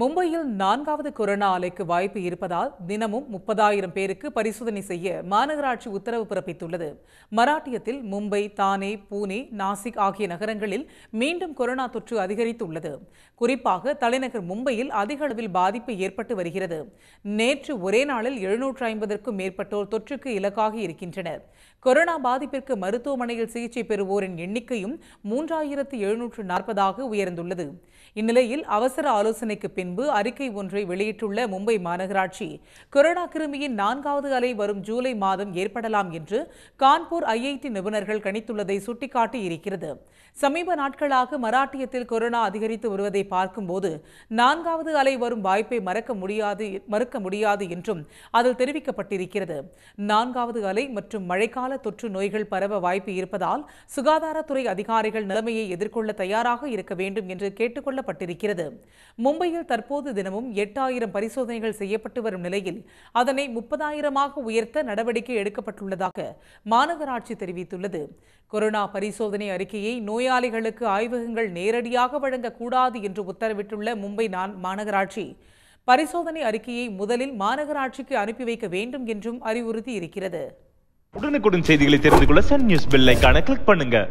மும்பையில் நான்காவது கொரோனா அலைக்கு வாய்ப்பு இருப்பதால் தினமும் முப்பதாயிரம் பேருக்கு பரிசோதனை செய்ய மாநகராட்சி உத்தரவு பிறப்பித்துள்ளது மராட்டியத்தில் மும்பை தானே பூனே நாசிக் ஆகிய நகரங்களில் மீண்டும் கொரோனா தொற்று அதிகரித்துள்ளது குறிப்பாக தலைநகர் மும்பையில் அதிக அளவில் பாதிப்பு ஏற்பட்டு வருகிறது நேற்று ஒரே நாளில் எழுநூற்று ஐம்பதற்கும் மேற்பட்டோர் தொற்றுக்கு இலக்காகி இருக்கின்றனர் கொரோனா பாதிப்பிற்கு மருத்துவமனையில் சிகிச்சை பெறுவோரின் எண்ணிக்கையும் மூன்றாயிரத்து எழுநூற்று நாற்பதாக உயர்ந்துள்ளது இந்நிலையில் அவசர ஆலோசனைக்கு பின்பு அறிக்கை ஒன்றை வெளியிட்டுள்ள மும்பை மாநகராட்சி கொரோனா கிருமியின் நான்காவது அலை வரும் ஜூலை மாதம் ஏற்படலாம் என்று கான்பூர் ஐஐடி நிபுணர்கள் கணித்துள்ளதை சுட்டிக்காட்டி இருக்கிறது சமீப நாட்களாக மராட்டியத்தில் கொரோனா அதிகரித்து வருவதை பார்க்கும்போது நான்காவது அலை வரும் வாய்ப்பை மறக்க முடியாது மறுக்க முடியாது என்றும் அதில் தெரிவிக்கப்பட்டிருக்கிறது நான்காவது அலை மற்றும் மழைக்கால தொற்று நோய்கள் பரவ வாய்ப்பு இருப்பதால் சுகாதாரத்துறை அதிகாரிகள் நிலைமையை எதிர்கொள்ள தயாராக இருக்க வேண்டும் என்று கேட்டுக்கொள்ளப்பட்டிருக்கிறது மும்பையில் தற்போது தினமும் எட்டாயிரம் பரிசோதனைகள் செய்யப்பட்டு வரும் நிலையில் அதனை முப்பதாயிரமாக உயர்த்த நடவடிக்கை எடுக்கப்பட்டுள்ளதாக மாநகராட்சி தெரிவித்துள்ளது கொரோனா பரிசோதனை அறிக்கையை நோயாளிகளுக்கு ஆய்வகங்கள் நேரடியாக வழங்கக்கூடாது என்று உத்தரவிட்டுள்ள மும்பை மாநகராட்சி பரிசோதனை அறிக்கையை முதலில் மாநகராட்சிக்கு அனுப்பி வைக்க வேண்டும் என்றும் அறிவுறுத்தி இருக்கிறது உடனுக்குடன் செய்திகளை தெரிந்து கொள்ள சன் நியூஸ் பெல் ஐக்கான கிளிக் பண்ணுங்க